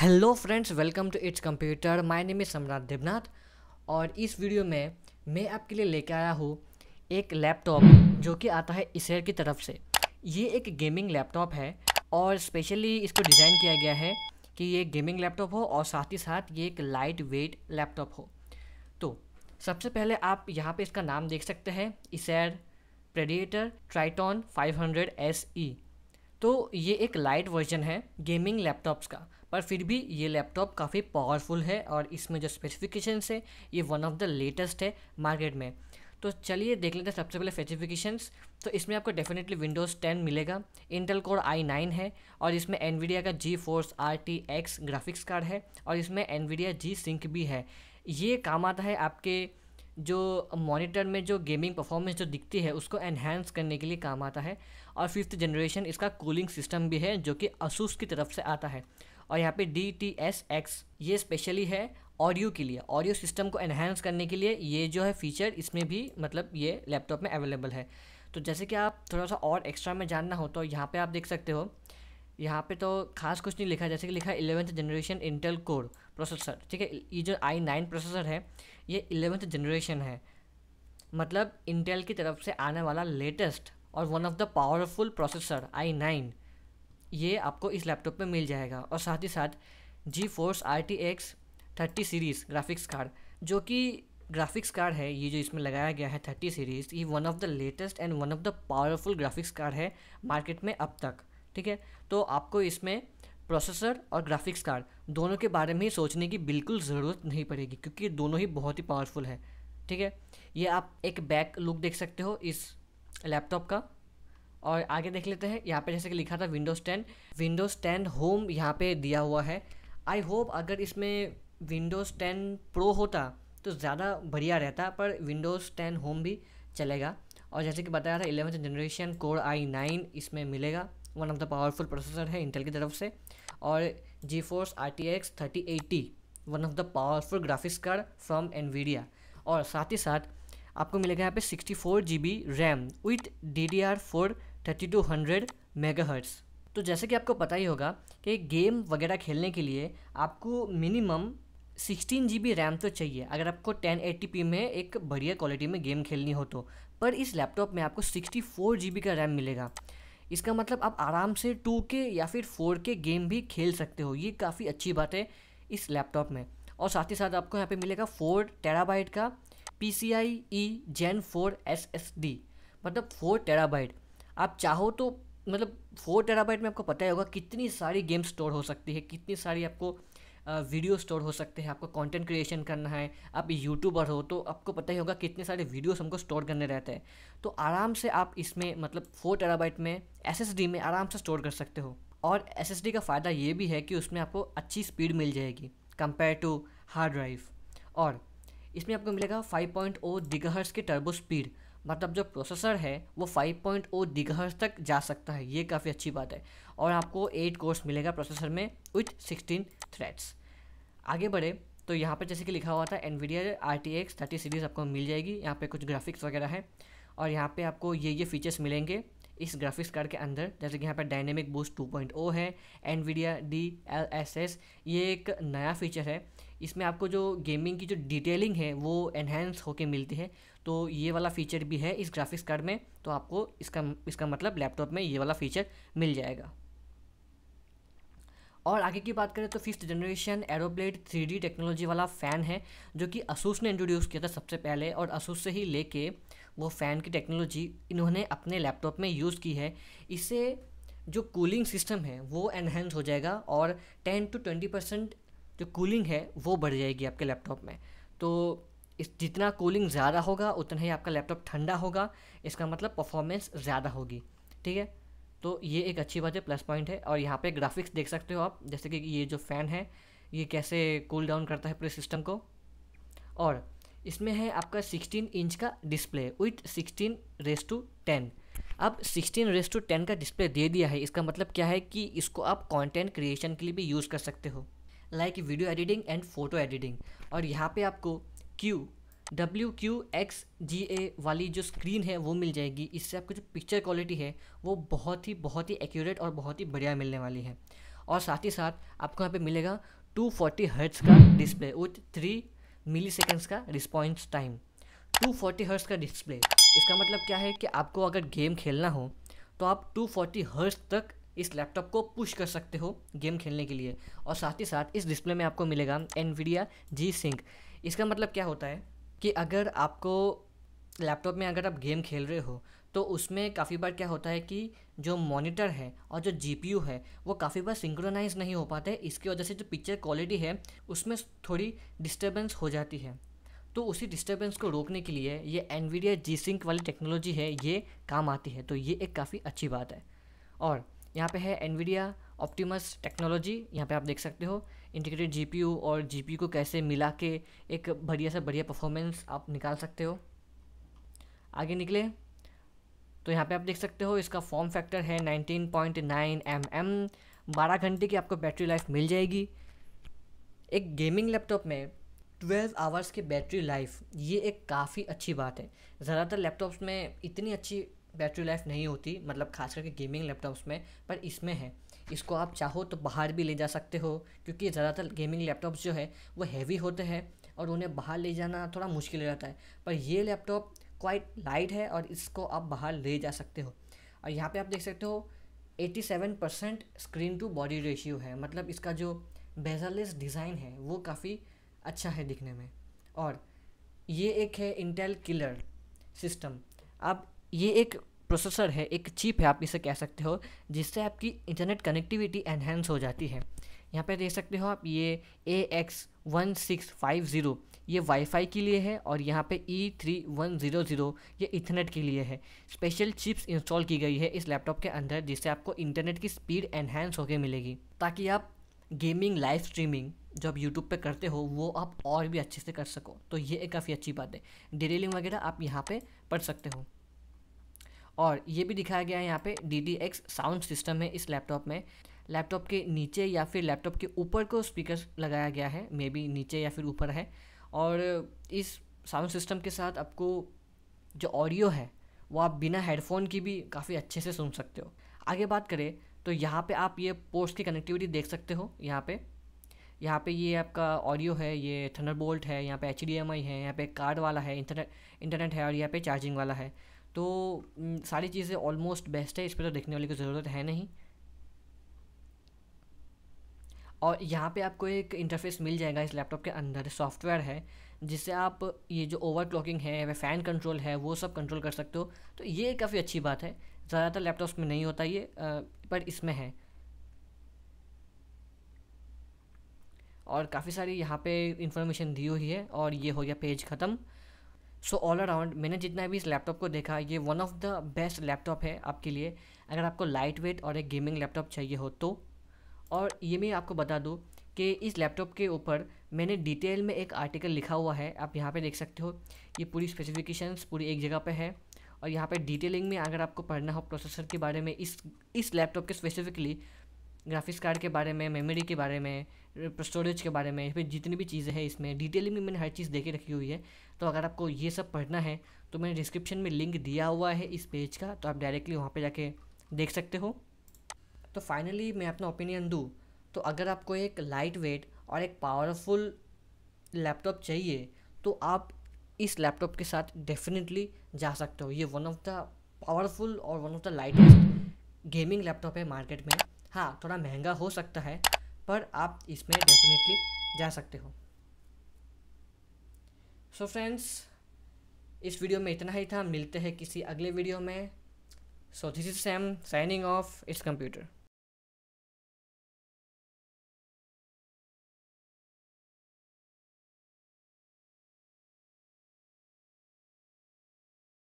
hello friends welcome to it's computer my name is Samrat Devnath और इस video में मैं आपके लिए लेके आया हूँ एक लैपटॉप जो कि आता है इसेर की तरफ से ये एक गेमिंग लैपटॉप है और स्पेशली इसको डिज़ाइन किया गया है कि ये गेमिंग लैपटॉप हो और साथ ही साथ ये एक लाइट वेट लैपटॉप हो तो सबसे पहले आप यहाँ पर इसका नाम देख सकते हैं Acer predator triton five SE तो ये एक लाइट वर्जन है गेमिंग लैपटॉप्स का पर फिर भी ये लैपटॉप काफ़ी पावरफुल है और इसमें जो स्पेसिफिकेशंस है ये वन ऑफ द लेटेस्ट है मार्केट में तो चलिए देख लेते हैं सबसे पहले स्पेसिफिकेशंस तो इसमें आपको डेफिनेटली विंडोज़ 10 मिलेगा इंटेल कोर i9 है और इसमें एनवीडिया का GeForce R T X graphics card है और इसमें एनवीडिया जी सिंक भी है ये काम आता है आपके जो मॉनिटर में जो गेमिंग परफॉर्मेंस जो दिखती है उसको एनहेंस करने के लिए काम आता है और फिफ्थ जनरेशन इसका कूलिंग सिस्टम भी है जो कि असूस की तरफ से आता है और यहाँ पे डी टी एस एक्स ये स्पेशली है ऑडियो के लिए ऑडियो सिस्टम को एनहेंस करने के लिए ये जो है फीचर इसमें भी मतलब ये लैपटॉप में अवेलेबल है तो जैसे कि आप थोड़ा सा और एक्स्ट्रा में जानना हो तो यहाँ पे आप देख सकते हो यहाँ पे तो खास कुछ नहीं लिखा जैसे कि लिखा है eleventh generation Intel core processor ठीक है ये जो आई नाइन प्रोसेसर है ये इलेवंथ जनरेशन है मतलब इंटेल की तरफ से आने वाला लेटेस्ट और one of the powerful processor I nine ये आपको इस लैपटॉप में मिल जाएगा और साथ ही साथ GeForce R T X thirty series graphics card जो कि ग्राफिक्स कार्ड है ये जो इसमें लगाया गया है थर्टी सीरीज़ ये one of the latest and one of the powerful graphics card है मार्केट में अब तक ठीक है तो आपको इसमें प्रोसेसर और ग्राफिक्स कार्ड दोनों के बारे में ही सोचने की बिल्कुल ज़रूरत नहीं पड़ेगी क्योंकि दोनों ही बहुत ही पावरफुल है ठीक है ये आप एक बैक लुक देख सकते हो इस लैपटॉप का और आगे देख लेते हैं यहाँ पे जैसे कि लिखा था Windows ten Windows ten home यहाँ पे दिया हुआ है आई होप अगर इसमें विंडोज़ टेन प्रो होता तो ज़्यादा बढ़िया रहता पर विंडोज़ टेन होम भी चलेगा और जैसे कि बताया था eleventh generation core I nine इसमें मिलेगा one of the powerful processor है इंटेल की तरफ से और GeForce R T X thirty eighty one of the powerful graphics card from Nvidia और साथ ही साथ आपको मिलेगा यहाँ पे sixty four G B RAM with D D R four thirty two hundred mega hertz तो जैसे कि आपको पता ही होगा कि गेम वगैरह खेलने के लिए आपको minimum sixteen G B RAM तो चाहिए अगर आपको टेन एट्टी पी में एक बढ़िया क्वालिटी में गेम खेलनी हो तो पर इस लैपटॉप में आपको सिक्सटी फोर जी बी का रैम मिलेगा इसका मतलब आप आराम से टू के या फिर फोर के गेम भी खेल सकते हो ये काफ़ी अच्छी बात है इस लैपटॉप में और साथ ही साथ आपको यहाँ पे मिलेगा फोर टेराबाइट का P C I E gen four S S D मतलब फोर टेराबाइट आप चाहो तो मतलब फोर टेराबाइट में आपको पता ही होगा कितनी सारी गेम स्टोर हो सकती है कितनी सारी आपको वीडियो स्टोर हो सकते हैं आपको कंटेंट क्रिएशन करना है आप यूट्यूबर हो तो आपको पता ही होगा कितने सारे वीडियोस हमको स्टोर करने रहते हैं तो आराम से आप इसमें मतलब फोर टेराबाइट में एस में आराम से स्टोर कर सकते हो और एस का फ़ायदा ये भी है कि उसमें आपको अच्छी स्पीड मिल जाएगी कंपेयर टू हार्ड ड्राइव और इसमें आपको मिलेगा 5.0 पॉइंट के टर्बो स्पीड मतलब जो प्रोसेसर है वो 5.0 पॉइंट तक जा सकता है ये काफ़ी अच्छी बात है और आपको 8 कोर्स मिलेगा प्रोसेसर में विथ 16 थ्रेड्स आगे बढ़े तो यहाँ पर जैसे कि लिखा हुआ था Nvidia R T X thirty series आपको मिल जाएगी यहाँ पर कुछ ग्राफिक्स वगैरह है और यहाँ पर आपको ये ये फीचर्स मिलेंगे इस ग्राफिक्स कार्ड के अंदर जैसे कि यहाँ पर डायनेमिक बूस्ट 2.0 है N V D L S S ये एक नया फीचर है इसमें आपको जो गेमिंग की जो डिटेलिंग है वो एनहेंस होके मिलती है तो ये वाला फीचर भी है इस ग्राफिक्स कार्ड में तो आपको इसका इसका मतलब लैपटॉप में ये वाला फीचर मिल जाएगा और आगे की बात करें तो fifth generation aeroblade three technology वाला फ़ैन है जो कि असूस ने इंट्रोड्यूस किया था सबसे पहले और असूस से ही लेके वो फ़ैन की टेक्नोलॉजी इन्होंने अपने लैपटॉप में यूज़ की है इससे जो कूलिंग सिस्टम है वो एनहेंस हो जाएगा और टेन टू ट्वेंटी परसेंट जो कूलिंग है वो बढ़ जाएगी आपके लैपटॉप में तो इस जितना कूलिंग ज़्यादा होगा उतना ही आपका लैपटॉप ठंडा होगा इसका मतलब परफॉर्मेंस ज़्यादा होगी ठीक है तो ये एक अच्छी बात है प्लस पॉइंट है और यहाँ पे ग्राफिक्स देख सकते हो आप जैसे कि ये जो फ़ैन है ये कैसे कूल डाउन करता है पूरे सिस्टम को और इसमें है आपका 16 इंच का डिस्प्ले विथ 16 रेस टू टेन अब 16 रेस टू टेन का डिस्प्ले दे दिया है इसका मतलब क्या है कि इसको आप कंटेंट क्रिएशन के लिए भी यूज़ कर सकते हो like video editing and photo editing और यहाँ पे आपको Q W Q X G A वाली जो स्क्रीन है वो मिल जाएगी इससे आपको जो पिक्चर क्वालिटी है वो बहुत ही बहुत ही एक्यूरेट और बहुत ही बढ़िया मिलने वाली है और साथ ही साथ आपको यहाँ पे मिलेगा 240 फोर्टी हर्ट्स का डिस्प्ले विथ थ्री मिली का रिस्पॉन्स टाइम 240 फोर्टी हर्स का डिस्प्ले इसका मतलब क्या है कि आपको अगर गेम खेलना हो तो आप 240 फोर्टी हर्स तक इस लैपटॉप को पुश कर सकते हो गेम खेलने के लिए और साथ ही साथ इस डिस्प्ले में आपको मिलेगा एनवीडिया जी सिंक इसका मतलब क्या होता है कि अगर आपको लैपटॉप में अगर आप गेम खेल रहे हो तो उसमें काफ़ी बार क्या होता है कि जो मॉनिटर है और जो जीपीयू है वो काफ़ी बार सिंक्रोनाइज नहीं हो पाते इसकी वजह से जो पिक्चर क्वालिटी है उसमें थोड़ी डिस्टर्बेंस हो जाती है तो उसी डिस्टर्बेंस को रोकने के लिए ये एनवीडिया जी सिंक वाली टेक्नोलॉजी है ये काम आती है तो ये एक काफ़ी अच्छी बात है और यहाँ पे है एनवीडिया ऑप्टिमस टेक्नोलॉजी यहाँ पे आप देख सकते हो इंटीग्रेटेड जी और जी को कैसे मिला के एक बढ़िया से बढ़िया परफॉर्मेंस आप निकाल सकते हो आगे निकले तो यहाँ पे आप देख सकते हो इसका फॉर्म फैक्टर है 19.9 पॉइंट mm, 12 घंटे की आपको बैटरी लाइफ मिल जाएगी एक गेमिंग लैपटॉप में 12 आवर्स की बैटरी लाइफ ये एक काफ़ी अच्छी बात है ज़्यादातर लैपटॉप्स में इतनी अच्छी बैटरी लाइफ नहीं होती मतलब खास करके गेमिंग लैपटॉप्स में पर इसमें है इसको आप चाहो तो बाहर भी ले जा सकते हो क्योंकि ज़्यादातर गेमिंग लैपटॉप्स जो है वो हैवी होते हैं और उन्हें बाहर ले जाना थोड़ा मुश्किल हो जाता है पर ये लैपटॉप क्वाइट लाइट है और इसको आप बाहर ले जा सकते हो और यहाँ पे आप देख सकते हो 87 percent screen to body ratio है मतलब इसका जो बेजरलेस डिज़ाइन है वो काफ़ी अच्छा है दिखने में और ये एक है इंटेल किलर सिस्टम आप ये एक प्रोसेसर है एक चिप है आप इसे कह सकते हो जिससे आपकी इंटरनेट कनेक्टिविटी एनहेंस हो जाती है यहाँ पे देख सकते हो आप ये A X one six five zero ये वाईफाई के लिए है और यहाँ पे E three one zero zero ये इथरनेट के लिए है स्पेशल चिप्स इंस्टॉल की गई है इस लैपटॉप के अंदर जिससे आपको इंटरनेट की स्पीड एनहेंस होकर मिलेगी ताकि आप गेमिंग लाइव स्ट्रीमिंग जो आप यूट्यूब पे करते हो वो आप और भी अच्छे से कर सको तो ये एक काफ़ी अच्छी बात है डिटेलिंग वगैरह आप यहाँ पे पढ़ सकते हो और ये भी दिखाया गया है यहाँ पे D D X sound system है इस लैपटॉप में लैपटॉप के नीचे या फिर लैपटॉप के ऊपर को स्पीकर लगाया गया है मे बी नीचे या फिर ऊपर है और इस साउंड सिस्टम के साथ आपको जो ऑडियो है वो आप बिना हेडफोन की भी काफ़ी अच्छे से सुन सकते हो आगे बात करें तो यहाँ पे आप ये पोस्ट की कनेक्टिविटी देख सकते हो यहाँ पे यहाँ पे ये आपका ऑडियो है ये थंडरबोल्ट है यहाँ पे एच है यहाँ पे कार्ड वाला है इंटरनेट इंटरनेट है और यहाँ पे चार्जिंग वाला है तो सारी चीज़ें ऑलमोस्ट बेस्ट है इस पर तो देखने वाले की ज़रूरत है नहीं और यहाँ पे आपको एक इंटरफेस मिल जाएगा इस लैपटॉप के अंदर सॉफ्टवेयर है जिससे आप ये जो ओवरक्लॉकिंग है फ़ैन कंट्रोल है वो सब कंट्रोल कर सकते हो तो ये काफ़ी अच्छी बात है ज़्यादातर लैपटॉप्स में नहीं होता ये पर इसमें है और काफ़ी सारी यहाँ पे इन्फॉर्मेशन दी हुई है और ये हो गया पेज ख़त्म सो ऑल अराउंड मैंने जितना भी इस लैपटॉप को देखा ये one of the best laptop है आपके लिए अगर आपको लाइट वेट और एक गेमिंग लैपटॉप चाहिए हो तो और ये मैं आपको बता दूँ कि इस लैपटॉप के ऊपर मैंने डिटेल में एक आर्टिकल लिखा हुआ है आप यहाँ पे देख सकते हो ये पूरी स्पेसिफिकेशंस पूरी एक जगह पे है और यहाँ पे डिटेलिंग में अगर आपको पढ़ना हो प्रोसेसर के बारे में इस इस लैपटॉप के स्पेसिफिकली ग्राफिक्स कार्ड के बारे में मेमोरी के बारे में स्टोरेज के बारे में फिर जितनी भी चीज़ें हैं इसमें डिटेलिंग में मैंने हर चीज़ देखे रखी हुई है तो अगर आपको ये सब पढ़ना है तो मैंने डिस्क्रिप्शन में लिंक दिया हुआ है इस पेज का तो आप डायरेक्टली वहाँ पर जाके देख सकते हो तो फाइनली मैं अपना ओपिनियन दूँ तो अगर आपको एक लाइट वेट और एक पावरफुल लैपटॉप चाहिए तो आप इस लैपटॉप के साथ डेफिनेटली जा सकते हो ये वन ऑफ द पावरफुल और one of the lightest gaming laptop है मार्केट में हाँ थोड़ा महंगा हो सकता है पर आप इसमें डेफिनेटली जा सकते हो सो so फ्रेंड्स इस वीडियो में इतना ही था मिलते हैं किसी अगले वीडियो में so this is Sam signing off it's computer